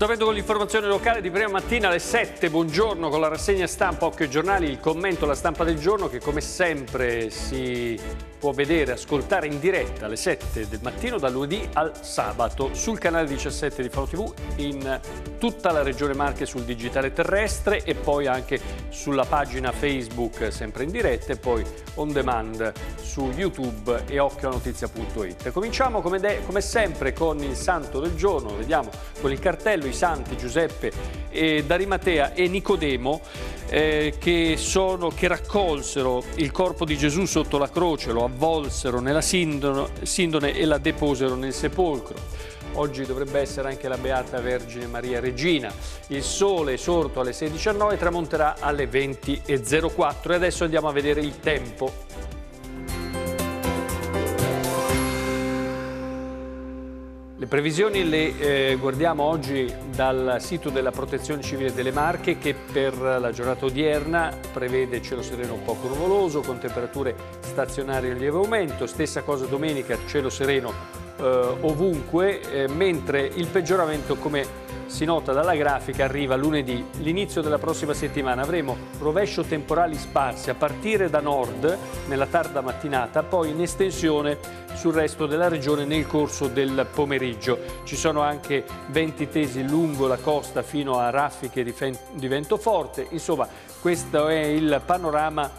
Appuntamento con l'informazione locale di prima mattina alle 7. Buongiorno con la rassegna stampa Occhio e Giornali, il commento, la stampa del giorno che come sempre si può vedere, ascoltare in diretta alle 7 del mattino dal lunedì al sabato sul canale 17 di Faro TV in tutta la regione Marche sul digitale terrestre e poi anche sulla pagina Facebook sempre in diretta e poi on demand su YouTube e occhionotizia.it. Cominciamo come, come sempre con il santo del giorno, vediamo con il cartello i santi Giuseppe e Darimatea e Nicodemo eh, che, sono, che, raccolsero il corpo di Gesù sotto la croce, lo avvolsero nella sindone, e la deposero nel sepolcro. Oggi dovrebbe essere anche la Beata Vergine Maria Regina. Il sole sorto alle 16.09 tramonterà alle 20.04 e adesso andiamo a vedere il tempo. Le previsioni le eh, guardiamo oggi dal sito della Protezione Civile delle Marche che per la giornata odierna prevede cielo sereno poco nuvoloso con temperature stazionarie in lieve aumento, stessa cosa domenica cielo sereno eh, ovunque, eh, mentre il peggioramento come si nota dalla grafica, arriva lunedì. L'inizio della prossima settimana avremo rovescio temporali sparsi a partire da nord nella tarda mattinata, poi in estensione sul resto della regione nel corso del pomeriggio. Ci sono anche venti tesi lungo la costa fino a raffiche di vento forte. Insomma, questo è il panorama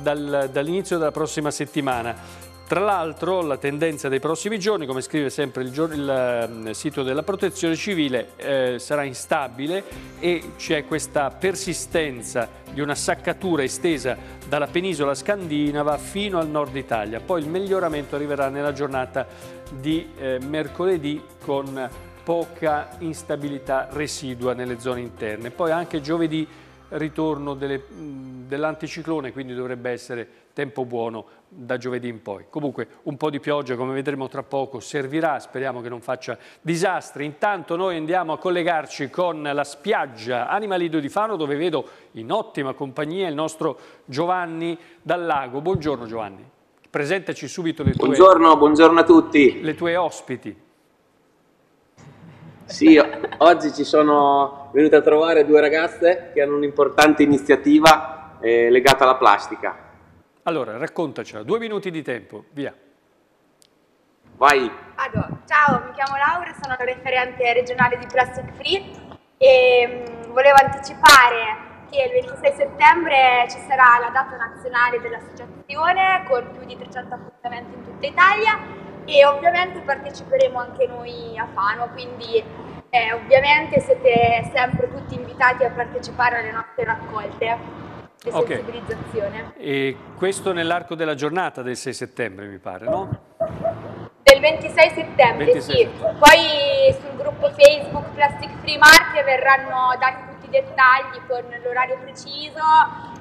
dall'inizio della prossima settimana. Tra l'altro la tendenza dei prossimi giorni, come scrive sempre il, giorno, il ehm, sito della protezione civile, eh, sarà instabile e c'è questa persistenza di una saccatura estesa dalla penisola scandinava fino al nord Italia. Poi il miglioramento arriverà nella giornata di eh, mercoledì con poca instabilità residua nelle zone interne. Poi anche giovedì ritorno dell'anticiclone, quindi dovrebbe essere tempo buono da giovedì in poi. Comunque un po' di pioggia, come vedremo tra poco, servirà, speriamo che non faccia disastri. Intanto noi andiamo a collegarci con la spiaggia Animalido di Fano, dove vedo in ottima compagnia il nostro Giovanni Dallago. Buongiorno Giovanni, presentaci subito le tue... Buongiorno, buongiorno a tutti. Le tue ospiti. Sì, oggi ci sono venute a trovare due ragazze che hanno un'importante iniziativa eh, legata alla plastica. Allora, raccontacela, due minuti di tempo, via. Vai. Vado. Ciao, mi chiamo Laura, sono la referente regionale di Plastic Free e mm, volevo anticipare che il 26 settembre ci sarà la data nazionale dell'associazione con più di 300 appuntamenti in tutta Italia e ovviamente parteciperemo anche noi a Fano, quindi eh, ovviamente siete sempre tutti invitati a partecipare alle nostre raccolte di okay. sensibilizzazione. E questo nell'arco della giornata del 6 settembre mi pare, no? Del 26 settembre, 26 sì. Settembre. Poi sul gruppo Facebook Plastic Free Market verranno dati tutti i dettagli con l'orario preciso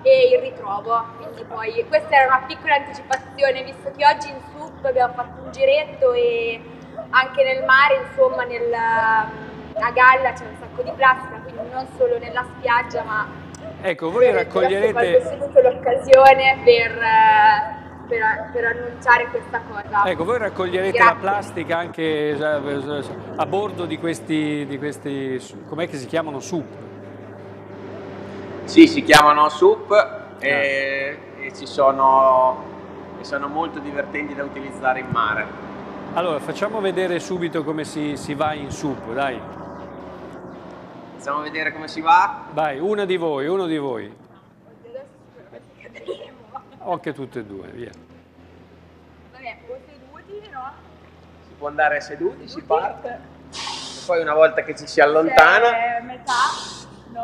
e il ritrovo. Quindi poi questa era una piccola anticipazione, visto che oggi in su poi abbiamo fatto un giretto e anche nel mare, insomma, nella, a Galla c'è un sacco di plastica, quindi non solo nella spiaggia, ma ecco, voi raccoglierete l'occasione per, per, per, annunciare questa cosa. Ecco, voi raccoglierete Grazie. la plastica anche eh, eh, a bordo di questi, di questi com'è che si chiamano SUP? Sì, si chiamano SUP e, ah. Eh, e ci sono e sono molto divertenti da utilizzare in mare. Allora, facciamo vedere subito come si, si va in sup, dai. Facciamo vedere come si va. Dai, una di voi, uno di voi. Occhio tutte e due, via. Vabbè, seduti, no? Si può andare seduti, seduti. si parte. E poi una volta che ci si allontana... A metà, no?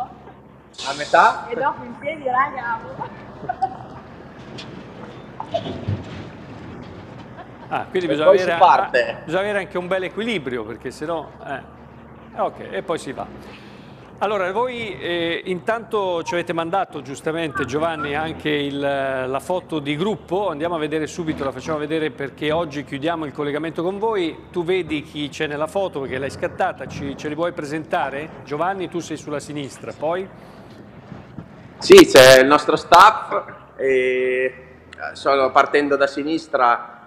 A metà? E dopo in piedi, raga. Ah, quindi bisogna avere, ah, bisogna avere, anche un bel equilibrio, perché sennò... Eh. Ok, e poi si va. Allora, voi eh, intanto ci avete mandato giustamente Giovanni anche il, la foto di gruppo, andiamo a vedere subito, la facciamo vedere perché oggi chiudiamo il collegamento con voi, tu vedi chi c'è nella foto perché l'hai scattata, ci, ce li vuoi presentare? Giovanni tu sei sulla sinistra, poi? Sì, c'è il nostro staff, e eh, partendo da sinistra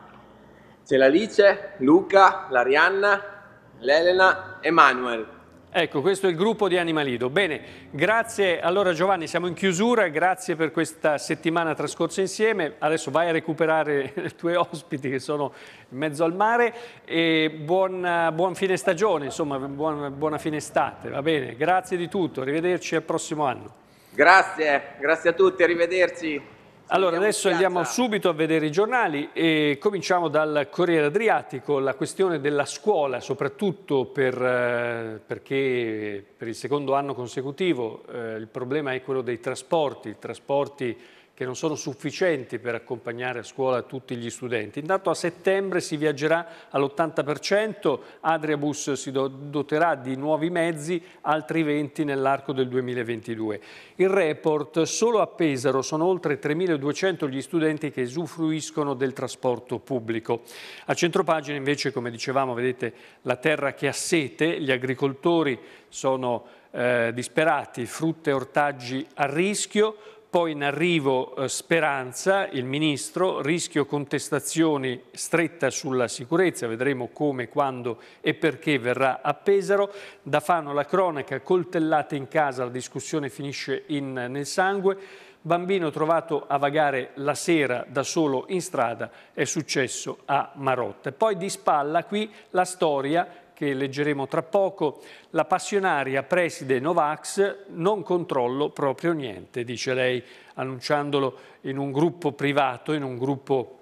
c'è l'Alice, Luca, l'Arianna, l'Elena e Manuel. Ecco, questo è il gruppo di Animalido. Bene, grazie. Allora Giovanni, siamo in chiusura, grazie per questa settimana trascorsa insieme. Adesso vai a recuperare i tuoi ospiti che sono in mezzo al mare e buona, buon fine stagione, insomma, buona, buona fine estate, va bene? Grazie di tutto, arrivederci al prossimo anno. Grazie, grazie a tutti, arrivederci. Allora adesso andiamo subito a vedere i giornali e cominciamo dal Corriere Adriatico, la questione della scuola soprattutto per, eh, perché per il secondo anno consecutivo eh, il problema è quello dei trasporti, trasporti che non sono sufficienti per accompagnare a scuola tutti gli studenti. Intanto a settembre si viaggerà all'80%, Adriabus si doterà di nuovi mezzi, altri 20 nell'arco del 2022. Il report, solo a Pesaro sono oltre 3.200 gli studenti che usufruiscono del trasporto pubblico. A centropagina invece, come dicevamo, vedete la terra che ha sete, gli agricoltori sono eh, disperati, frutta e ortaggi a rischio, poi in arrivo eh, Speranza, il ministro, rischio contestazioni stretta sulla sicurezza, vedremo come, quando e perché verrà a Pesaro, da Fano la cronaca, coltellate in casa, la discussione finisce in, nel sangue, bambino trovato a vagare la sera da solo in strada, è successo a Marotta. Poi di spalla qui la storia che leggeremo tra poco, la passionaria preside Novax non controllo proprio niente, dice lei annunciandolo in un gruppo privato, in un gruppo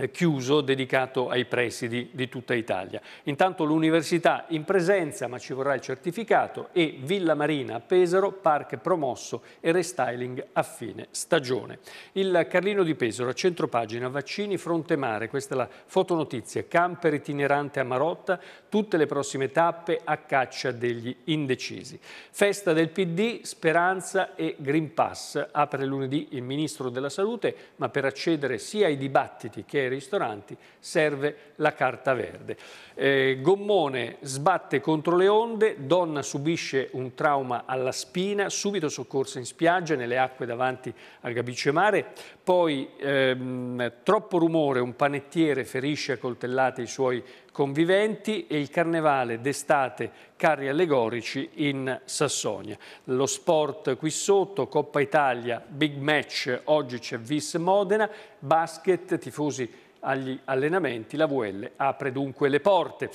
eh, chiuso dedicato ai presidi di tutta Italia. Intanto l'università in presenza, ma ci vorrà il certificato, e Villa Marina a Pesaro, park promosso e restyling a fine stagione. Il Carlino di Pesaro, a centropagina, vaccini fronte mare, questa è la fotonotizia, camper itinerante a Marotta, tutte le prossime tappe a caccia degli indecisi. Festa del PD, speranza e Green Pass. Apre lunedì il Ministro della Salute, ma per accedere sia ai dibattiti che ai ristoranti serve la carta verde. Eh, gommone sbatte contro le onde, donna subisce un trauma alla spina, subito soccorsa in spiaggia nelle acque davanti a Gabicemare, poi ehm, troppo rumore, un panettiere ferisce a coltellate i suoi conviventi e il carnevale d'estate carri allegorici in Sassonia. Lo sport qui sotto, Coppa Italia, big match, oggi c'è Vis Modena, basket, tifosi agli allenamenti, la VL apre dunque le porte.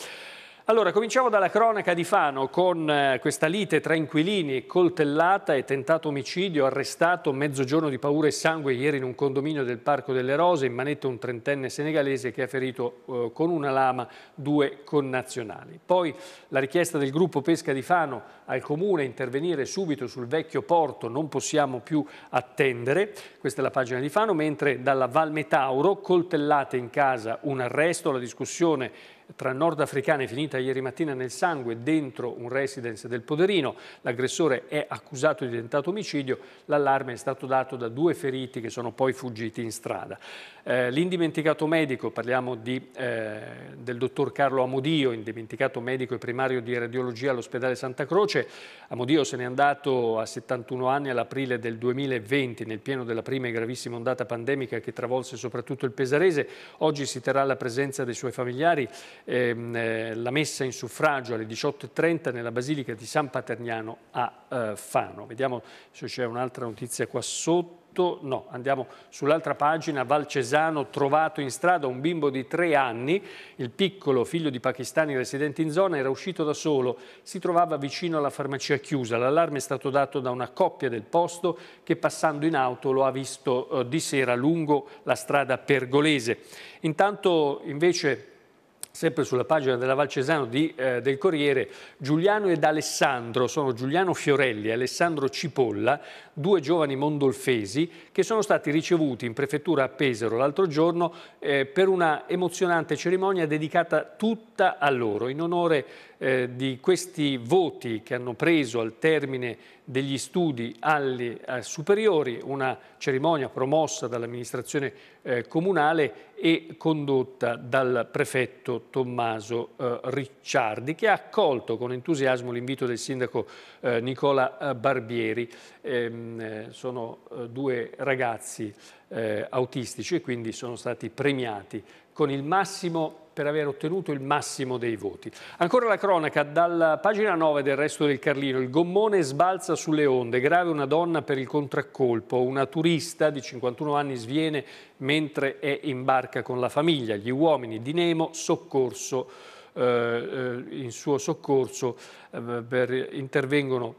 Allora, cominciamo dalla cronaca di Fano con eh, questa lite tra inquilini, coltellata e tentato omicidio, arrestato, mezzogiorno di paura e sangue ieri in un condominio del Parco delle Rose, in manetta un trentenne senegalese che ha ferito eh, con una lama due connazionali. Poi la richiesta del gruppo Pesca di Fano al Comune intervenire subito sul vecchio porto, non possiamo più attendere, questa è la pagina di Fano, mentre dalla Val Metauro, coltellate in casa un arresto, la discussione tra nordafricani finita ieri mattina nel sangue dentro un residence del Poderino. L'aggressore è accusato di tentato omicidio, l'allarme è stato dato da due feriti che sono poi fuggiti in strada. Eh, l'indimenticato medico, parliamo di, eh, del dottor Carlo Amodio, indimenticato medico e primario di radiologia all'ospedale Santa Croce. Amodio se n'è andato a 71 anni all'aprile del 2020 nel pieno della prima e gravissima ondata pandemica che travolse soprattutto il Pesarese. Oggi si terrà la presenza dei suoi familiari ehm, eh, la messa in suffragio alle 18.30 nella Basilica di San Paterniano a eh, Fano. Vediamo se c'è un'altra notizia qua sotto no, andiamo sull'altra pagina, Valcesano trovato in strada un bimbo di tre anni, il piccolo figlio di pakistani residenti in zona era uscito da solo, si trovava vicino alla farmacia chiusa, l'allarme è stato dato da una coppia del posto che passando in auto lo ha visto eh, di sera lungo la strada pergolese. Intanto invece sempre sulla pagina della Valcesano di, eh, del Corriere, Giuliano ed Alessandro, sono Giuliano Fiorelli e Alessandro Cipolla, due giovani mondolfesi che sono stati ricevuti in prefettura a Pesaro l'altro giorno eh, per una emozionante cerimonia dedicata tutta a loro, in onore eh, di questi voti che hanno preso al termine degli studi alle eh, superiori, una cerimonia promossa dall'amministrazione eh, comunale e condotta dal prefetto Tommaso eh, Ricciardi che ha accolto con entusiasmo l'invito del sindaco eh, Nicola eh, Barbieri. Ehm, eh, sono eh, due ragazzi autistici e quindi sono stati premiati con il massimo per aver ottenuto il massimo dei voti. Ancora la cronaca, dalla pagina 9 del resto del Carlino, il gommone sbalza sulle onde, grave una donna per il contraccolpo, una turista di 51 anni sviene mentre è in barca con la famiglia, gli uomini di Nemo soccorso eh, eh, in suo soccorso eh, per, intervengono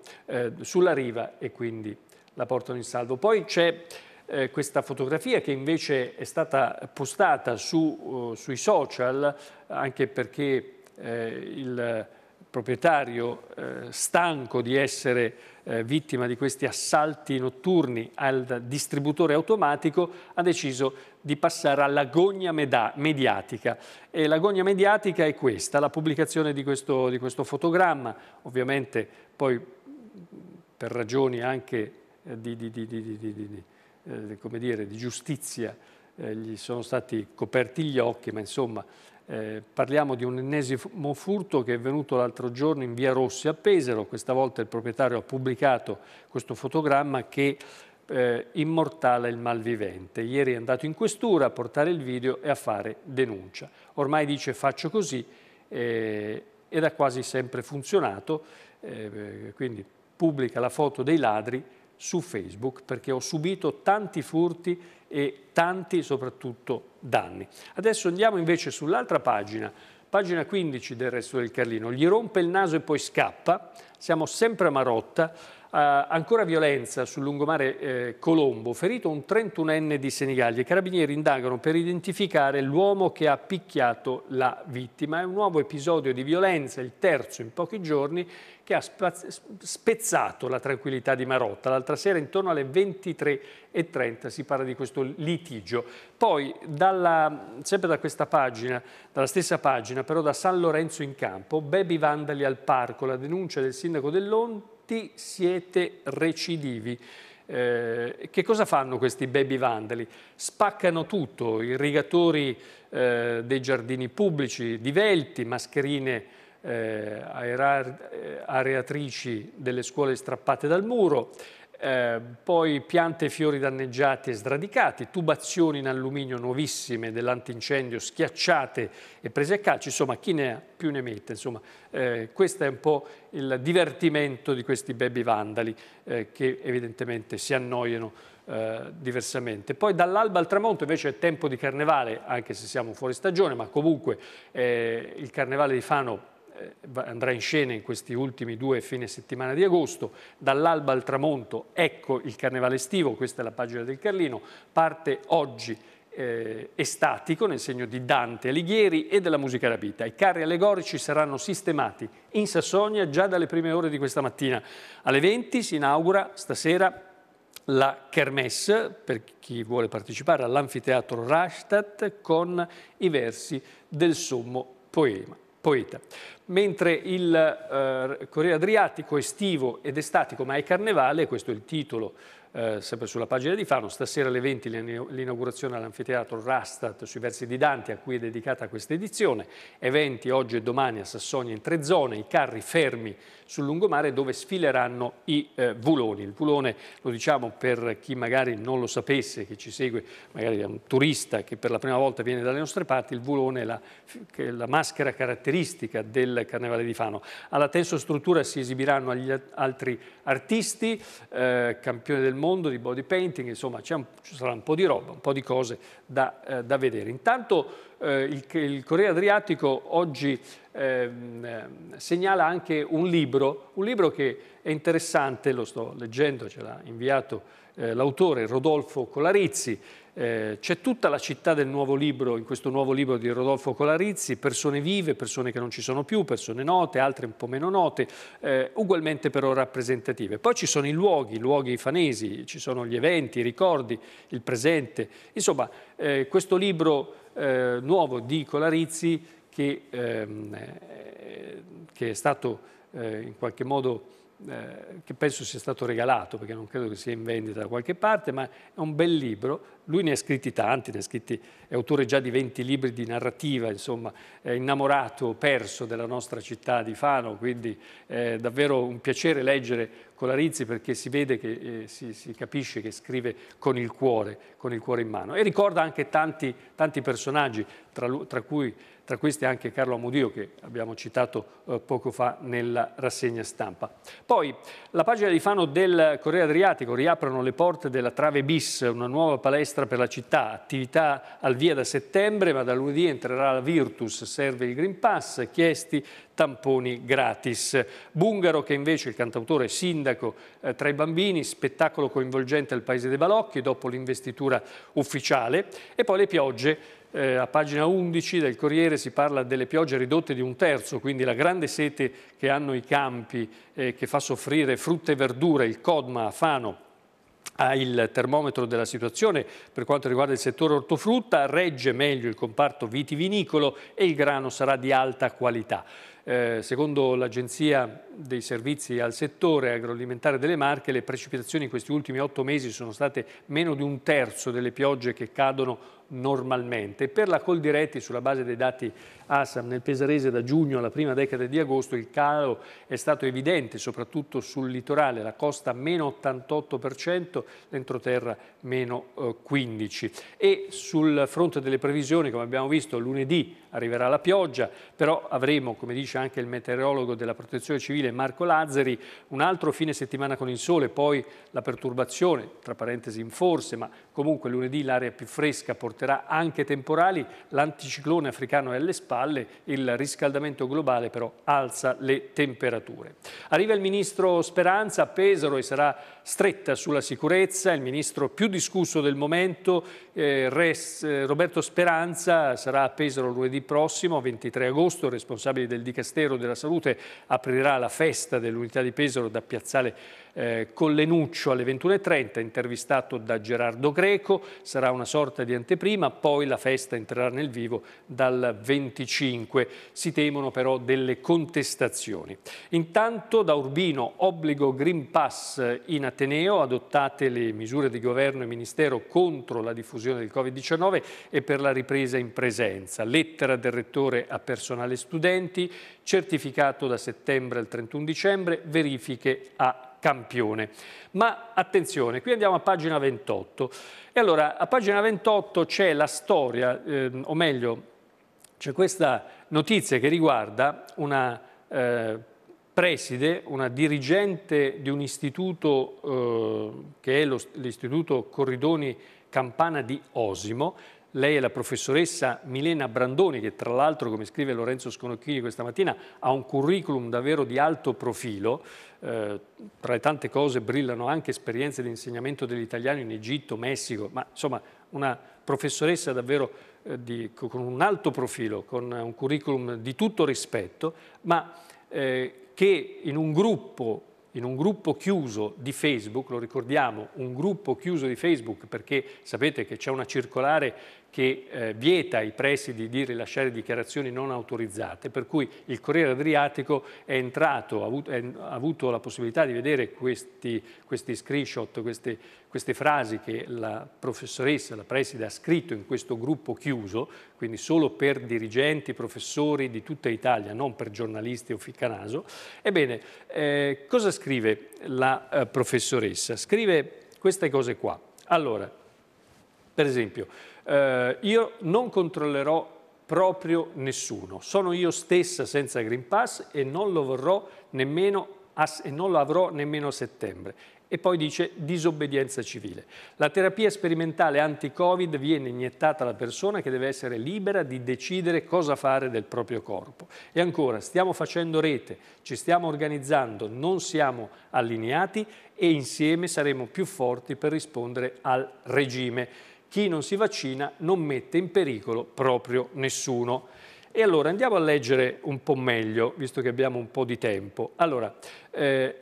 sulla riva e quindi la portano in salvo. Poi c'è eh, questa fotografia che invece è stata postata su, uh, sui social anche perché eh, il proprietario eh, stanco di essere eh, vittima di questi assalti notturni al distributore automatico ha deciso di passare all'agonia mediatica. E l'agonia mediatica è questa, la pubblicazione di questo, di questo fotogramma, ovviamente poi per ragioni anche eh, di, di, di eh, come dire, di giustizia eh, gli sono stati coperti gli occhi, ma insomma eh, parliamo di un ennesimo furto che è venuto l'altro giorno in via Rossi a Pesaro, questa volta il proprietario ha pubblicato questo fotogramma che eh, immortale il malvivente. Ieri è andato in questura a portare il video e a fare denuncia. Ormai dice faccio così eh, ed ha quasi sempre funzionato, eh, quindi pubblica la foto dei ladri su Facebook perché ho subito tanti furti e tanti soprattutto danni. Adesso andiamo invece sull'altra pagina, pagina 15 del resto del Carlino. Gli rompe il naso e poi scappa, siamo sempre a Marotta, ancora violenza sul lungomare eh, Colombo, ferito un 31enne di Senigallia. I carabinieri indagano per identificare l'uomo che ha picchiato la vittima. È un nuovo episodio di violenza, il terzo in pochi giorni, che ha spezzato la tranquillità di Marotta. L'altra sera intorno alle 23.30 si parla di questo litigio. Poi, dalla, sempre da questa pagina, dalla stessa pagina, però da San Lorenzo in campo, Bebi Vandali al Parco, la denuncia del sindaco dell'On tutti siete recidivi. Eh, che cosa fanno questi baby vandali? Spaccano tutto, irrigatori eh, dei giardini pubblici, divelti, mascherine eh, aeratrici eh, delle scuole strappate dal muro, Ehm, poi piante e fiori danneggiati e sradicati, tubazioni in alluminio nuovissime dell'antincendio schiacciate e prese a calcio, insomma chi ne ha più ne mette, insomma eh, questo è un po' il divertimento di questi baby vandali eh, che evidentemente si annoiano eh, diversamente. Poi dall'alba al tramonto invece è tempo di carnevale, anche se siamo fuori stagione, ma comunque eh, il carnevale di Fano eh, andrà in scena in questi ultimi due fine settimana di agosto, dall'alba al tramonto, ecco il carnevale estivo, questa è la pagina del Carlino, parte oggi eh, estatico nel segno di Dante Alighieri e della musica rapita. I carri allegorici saranno sistemati in Sassonia già dalle prime ore di questa mattina. Alle 20 si inaugura stasera la Kermesse, per chi vuole partecipare all'anfiteatro Rastatt, con i versi del sommo poema poeta. Mentre il eh, Corriere Adriatico estivo ed estatico, ma è carnevale, questo è il titolo eh, sempre sulla pagina di Fano, stasera alle 20 l'inaugurazione all'anfiteatro Rastat sui versi di Dante a cui è dedicata questa edizione, eventi oggi e domani a Sassonia in tre zone, i carri fermi sul lungomare dove sfileranno i eh, vuloni. Il vulone, lo diciamo per chi magari non lo sapesse, che ci segue, magari è un turista che per la prima volta viene dalle nostre parti, il vulone è la, è la maschera caratteristica del Carnevale di Fano. Alla struttura si esibiranno gli altri artisti, eh, campione del mondo, mondo di body painting, insomma un, ci sarà un po' di roba, un po' di cose da, eh, da vedere. Intanto eh, il, il, Corriere Adriatico oggi eh, segnala anche un libro, un libro che è interessante, lo sto leggendo, ce l'ha inviato eh, l'autore Rodolfo Colarizzi, eh, c'è tutta la città del nuovo libro, in questo nuovo libro di Rodolfo Colarizzi, persone vive, persone che non ci sono più, persone note, altre un po' meno note, eh, ugualmente però rappresentative. Poi ci sono i luoghi, i luoghi fanesi, ci sono gli eventi, i ricordi, il presente. Insomma, eh, questo libro eh, nuovo di Colarizzi che, ehm, eh, che è stato eh, in qualche modo... che penso sia stato regalato perché non credo che sia in vendita da qualche parte, ma è un bel libro lui ne ha scritti tanti, ne ha scritti, è autore già di 20 libri di narrativa, insomma, è innamorato, perso della nostra città di Fano, quindi è davvero un piacere leggere Colarizzi perché si vede che eh, si, si, capisce che scrive con il cuore, con il cuore in mano. E ricorda anche tanti, tanti personaggi, tra, tra, cui, tra, questi anche Carlo Amudio che abbiamo citato eh, poco fa nella rassegna stampa. Poi la pagina di Fano del Corriere Adriatico riaprono le porte della Trave Bis, una nuova palestra palestra per la città, attività al via da settembre, ma da lunedì entrerà la Virtus, serve il Green Pass, chiesti tamponi gratis. Bungaro, che invece il cantautore è sindaco eh, tra i bambini, spettacolo coinvolgente al Paese dei Balocchi dopo l'investitura ufficiale e poi le piogge eh, a pagina 11 del Corriere si parla delle piogge ridotte di un terzo, quindi la grande sete che hanno i campi, eh, che fa soffrire frutta e verdura, il Codma Fano ha il termometro della situazione per quanto riguarda il settore ortofrutta, regge meglio il comparto vitivinicolo e il grano sarà di alta qualità. Eh, secondo l'Agenzia dei Servizi al Settore Agroalimentare delle Marche, le precipitazioni in questi ultimi otto mesi sono state meno di un terzo delle piogge che cadono normalmente. Per la Coldiretti, sulla base dei dati ASAM, nel Pesarese da giugno alla prima decade di agosto il calo è stato evidente, soprattutto sul litorale, la costa meno 88%, l'entroterra meno 15%. Eh, e sul fronte delle previsioni, come abbiamo visto, lunedì arriverà la pioggia, però avremo, come dice anche il meteorologo della Protezione Civile Marco Lazzari, un altro fine settimana con il sole, poi la perturbazione, tra parentesi in forse, ma comunque lunedì l'aria più fresca porterà porterà anche temporali, l'anticiclone africano è alle spalle, il riscaldamento globale però alza le temperature. Arriva il ministro Speranza a Pesaro e sarà stretta sulla sicurezza, il ministro più discusso del momento, eh, res, eh, Roberto Speranza sarà a Pesaro lunedì prossimo, 23 agosto, il responsabile del Dicastero della Salute aprirà la festa dell'unità di Pesaro da Piazzale eh, l'Enuccio alle 21.30, intervistato da Gerardo Greco, sarà una sorta di anteprima, poi la festa entrerà nel vivo dal 25. Si temono però delle contestazioni. Intanto da Urbino obbligo Green Pass in Ateneo, adottate le misure di governo e ministero contro la diffusione del Covid-19 e per la ripresa in presenza. Lettera del rettore a personale studenti, certificato da settembre al 31 dicembre, verifiche a campione. Ma attenzione, qui andiamo a pagina 28. E allora, a pagina 28 c'è la storia, eh, o meglio, c'è questa notizia che riguarda una eh, preside, una dirigente di un istituto eh, che è l'Istituto Corridoni Campana di Osimo, lei è la professoressa Milena Brandoni, che tra l'altro, come scrive Lorenzo Sconocchini questa mattina, ha un curriculum davvero di alto profilo. Eh, tra le tante cose brillano anche esperienze di insegnamento dell'italiano in Egitto, Messico, ma insomma una professoressa davvero eh, di, con un alto profilo, con un curriculum di tutto rispetto, ma eh, che in un gruppo in un gruppo chiuso di Facebook, lo ricordiamo, un gruppo chiuso di Facebook perché sapete che c'è una circolare che eh, vieta ai presidi di rilasciare dichiarazioni non autorizzate, per cui il Corriere Adriatico è entrato, ha avuto, è, ha avuto la possibilità di vedere questi, questi screenshot, queste, queste, frasi che la professoressa, la preside ha scritto in questo gruppo chiuso, quindi solo per dirigenti, professori di tutta Italia, non per giornalisti o ficcanaso. Ebbene, eh, cosa scrive la eh, professoressa? Scrive queste cose qua. Allora, per esempio, eh, io non controllerò proprio nessuno, sono io stessa senza Green Pass e non lo vorrò nemmeno a, e non lo avrò nemmeno a settembre e poi dice disobbedienza civile. La terapia sperimentale anti-Covid viene iniettata alla persona che deve essere libera di decidere cosa fare del proprio corpo. E ancora, stiamo facendo rete, ci stiamo organizzando, non siamo allineati e insieme saremo più forti per rispondere al regime chi non si vaccina non mette in pericolo proprio nessuno. E allora andiamo a leggere un po' meglio, visto che abbiamo un po' di tempo. Allora, eh,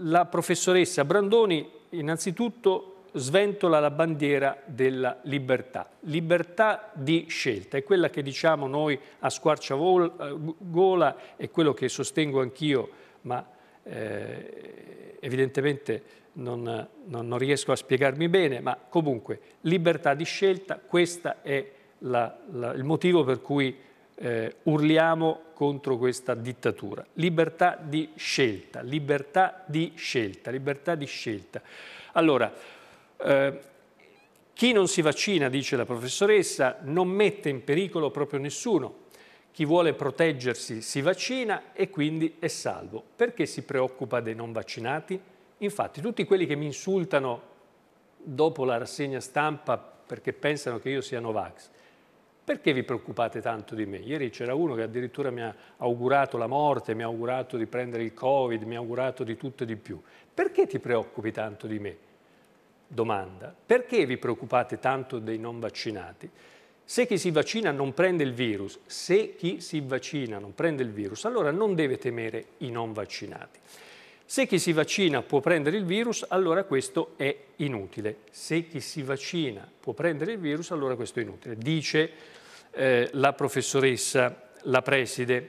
la professoressa Brandoni innanzitutto sventola la bandiera della libertà. Libertà di scelta, è quella che diciamo noi a squarciagola, è quello che sostengo anch'io, ma eh, evidentemente non, non, non riesco a spiegarmi bene, ma comunque libertà di scelta, questo è la, la, il motivo per cui eh, urliamo contro questa dittatura. Libertà di scelta, libertà di scelta, libertà di scelta. Allora, eh, chi non si vaccina, dice la professoressa, non mette in pericolo proprio nessuno. Chi vuole proteggersi si vaccina e quindi è salvo. Perché si preoccupa dei non vaccinati? Infatti tutti quelli che mi insultano dopo la rassegna stampa perché pensano che io sia Novax, perché vi preoccupate tanto di me? Ieri c'era uno che addirittura mi ha augurato la morte, mi ha augurato di prendere il Covid, mi ha augurato di tutto e di più. Perché ti preoccupi tanto di me? Domanda. Perché vi preoccupate tanto dei non vaccinati? Se chi si vaccina non prende il virus, se chi si vaccina non prende il virus, allora non deve temere i non vaccinati. Se chi si vaccina può prendere il virus, allora questo è inutile. Se chi si vaccina può prendere il virus, allora questo è inutile. Dice eh, la professoressa, la preside.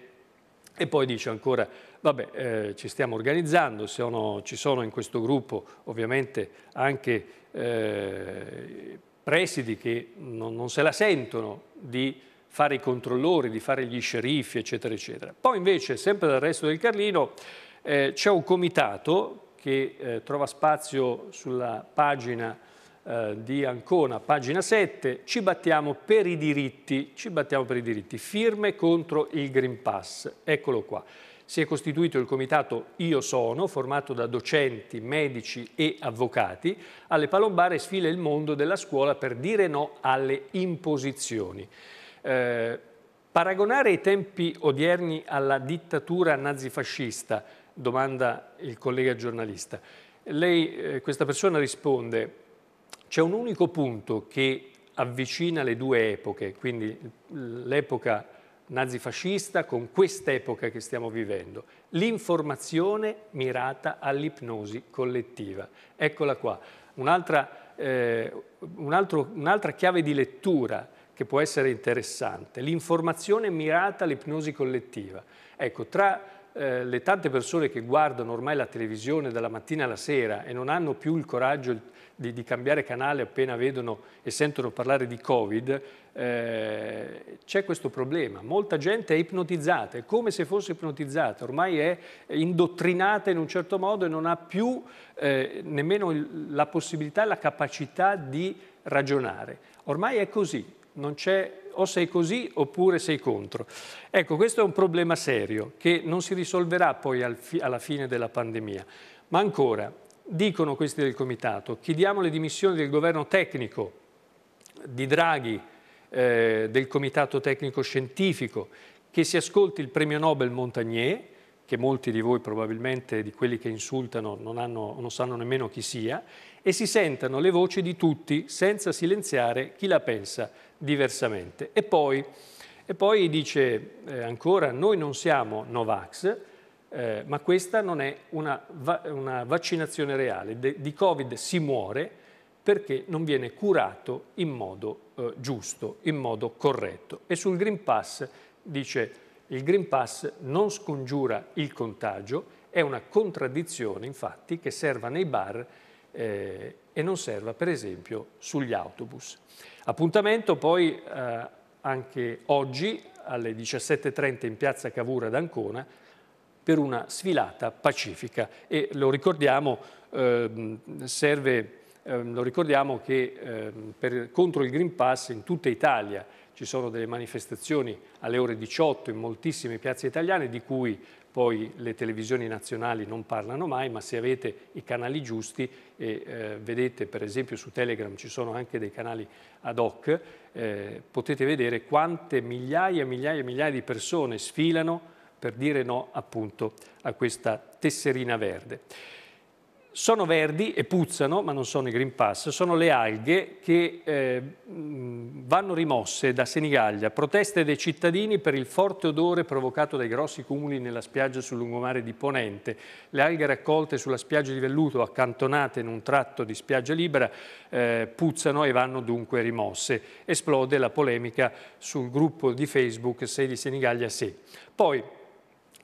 E poi dice ancora, vabbè, eh, ci stiamo organizzando, sono, ci sono in questo gruppo ovviamente anche eh, presidi che non, non se la sentono di fare i controllori, di fare gli sceriffi, eccetera, eccetera. Poi invece, sempre dal resto del Carlino, eh, c'è un comitato che eh, trova spazio sulla pagina eh, di Ancona, pagina 7, ci battiamo per i diritti, ci battiamo per i diritti, firme contro il Green Pass, eccolo qua. Si è costituito il comitato Io Sono, formato da docenti, medici e avvocati. Alle Palombare sfila il mondo della scuola per dire no alle imposizioni. Eh, paragonare i tempi odierni alla dittatura nazifascista domanda il collega giornalista. Lei, eh, questa persona risponde, c'è un unico punto che avvicina le due epoche, quindi l'epoca nazifascista con quest'epoca che stiamo vivendo, l'informazione mirata all'ipnosi collettiva. Eccola qua, un'altra eh, un un'altra chiave di lettura che può essere interessante. L'informazione mirata all'ipnosi collettiva. Ecco, tra eh, le tante persone che guardano ormai la televisione dalla mattina alla sera e non hanno più il coraggio di, di cambiare canale appena vedono e sentono parlare di Covid, eh, c'è questo problema. Molta gente è ipnotizzata, è come se fosse ipnotizzata, ormai è indottrinata in un certo modo e non ha più eh, nemmeno la possibilità, la capacità di ragionare. Ormai è così, non c'è o sei così oppure sei contro. Ecco, questo è un problema serio che non si risolverà poi al fi alla fine della pandemia. Ma ancora, dicono questi del Comitato, chiediamo le dimissioni del governo tecnico di Draghi, eh, del Comitato Tecnico Scientifico, che si ascolti il premio Nobel Montagnier, che molti di voi probabilmente di quelli che insultano non, hanno, non sanno nemmeno chi sia, e si sentano le voci di tutti senza silenziare chi la pensa diversamente. E poi, e poi dice eh, ancora, noi non siamo Novax, eh, ma questa non è una, va una vaccinazione reale. De di Covid si muore perché non viene curato in modo eh, giusto, in modo corretto. E sul Green Pass dice il Green Pass non scongiura il contagio, è una contraddizione infatti che serva nei bar eh, e non serva per esempio sugli autobus. Appuntamento poi eh, anche oggi alle 17.30 in piazza Cavour ad Ancona per una sfilata pacifica e lo ricordiamo, eh, serve, ehm, lo ricordiamo che ehm, per, contro il Green Pass in tutta Italia ci sono delle manifestazioni alle ore 18 in moltissime piazze italiane di cui poi le televisioni nazionali non parlano mai, ma se avete i canali giusti e eh, vedete per esempio su Telegram ci sono anche dei canali ad hoc, eh, potete vedere quante migliaia e migliaia e migliaia di persone sfilano per dire no appunto a questa tesserina verde sono verdi e puzzano, ma non sono i Green Pass, sono le alghe che eh, vanno rimosse da Senigallia. Proteste dei cittadini per il forte odore provocato dai grossi cumuli nella spiaggia sul lungomare di Ponente. Le alghe raccolte sulla spiaggia di Velluto, accantonate in un tratto di spiaggia libera, eh, puzzano e vanno dunque rimosse. Esplode la polemica sul gruppo di Facebook 6 di Senigallia Sì. Poi,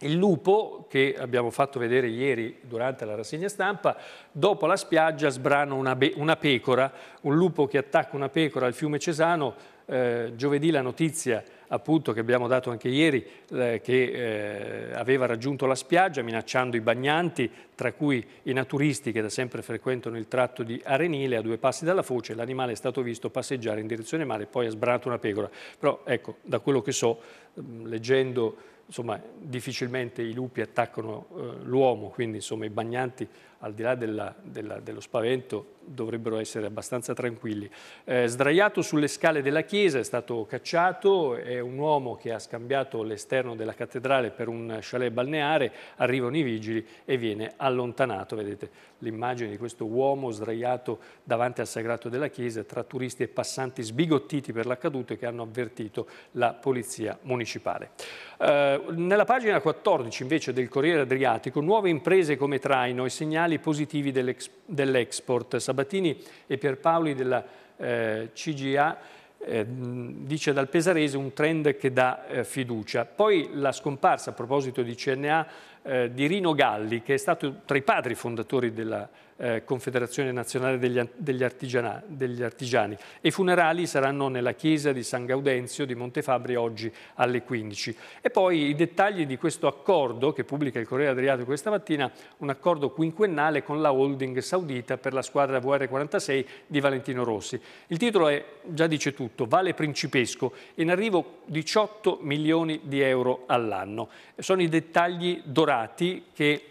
il lupo, che abbiamo fatto vedere ieri durante la rassegna stampa, dopo la spiaggia sbrana una, una pecora, un lupo che attacca una pecora al fiume Cesano, eh, giovedì la notizia appunto che abbiamo dato anche ieri eh, che eh, aveva raggiunto la spiaggia minacciando i bagnanti, tra cui i naturisti che da sempre frequentano il tratto di Arenile a due passi dalla foce, l'animale è stato visto passeggiare in direzione mare e poi ha sbranato una pecora. Però ecco, da quello che so, mm, leggendo, insomma, difficilmente i lupi attaccano eh, l'uomo, quindi insomma i bagnanti al di là della, della, dello spavento, dovrebbero essere abbastanza tranquilli. Eh, sdraiato sulle scale della chiesa è stato cacciato, è un uomo che ha scambiato l'esterno della cattedrale per un chalet balneare, arrivano i vigili e viene allontanato. Vedete l'immagine di questo uomo sdraiato davanti al sagrato della chiesa tra turisti e passanti sbigottiti per l'accaduto e che hanno avvertito la polizia municipale. Eh, nella pagina 14 invece del Corriere Adriatico, nuove imprese come traino e segnali positivi dell'export. Sabatini e Pierpaoli della eh, CGA eh, dice dal Pesarese un trend che dà eh, fiducia. Poi la scomparsa, a proposito di CNA, eh, di Rino Galli, che è stato tra i padri fondatori della eh, Confederazione Nazionale degli, degli, degli, Artigiani. i funerali saranno nella chiesa di San Gaudenzio di Montefabri oggi alle 15. E poi i dettagli di questo accordo che pubblica il Corriere Adriatico questa mattina, un accordo quinquennale con la holding saudita per la squadra VR46 di Valentino Rossi. Il titolo è, già dice tutto, Vale Principesco, in arrivo 18 milioni di euro all'anno. Sono i dettagli dorati che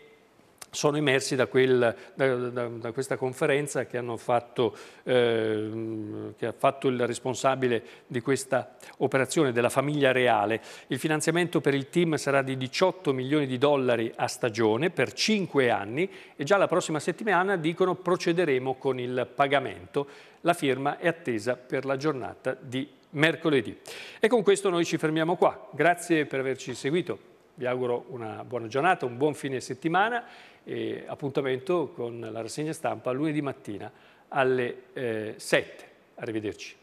sono emersi da, quel, da, da, da, questa conferenza che, fatto, eh, che, ha fatto il responsabile di questa operazione della famiglia reale. Il finanziamento per il team sarà di 18 milioni di dollari a stagione per 5 anni e già la prossima settimana dicono procederemo con il pagamento. La firma è attesa per la giornata di mercoledì. E con questo noi ci fermiamo qua. Grazie per averci seguito vi auguro una buona giornata, un buon fine settimana e appuntamento con la rassegna stampa lunedì mattina alle eh, 7. Arrivederci.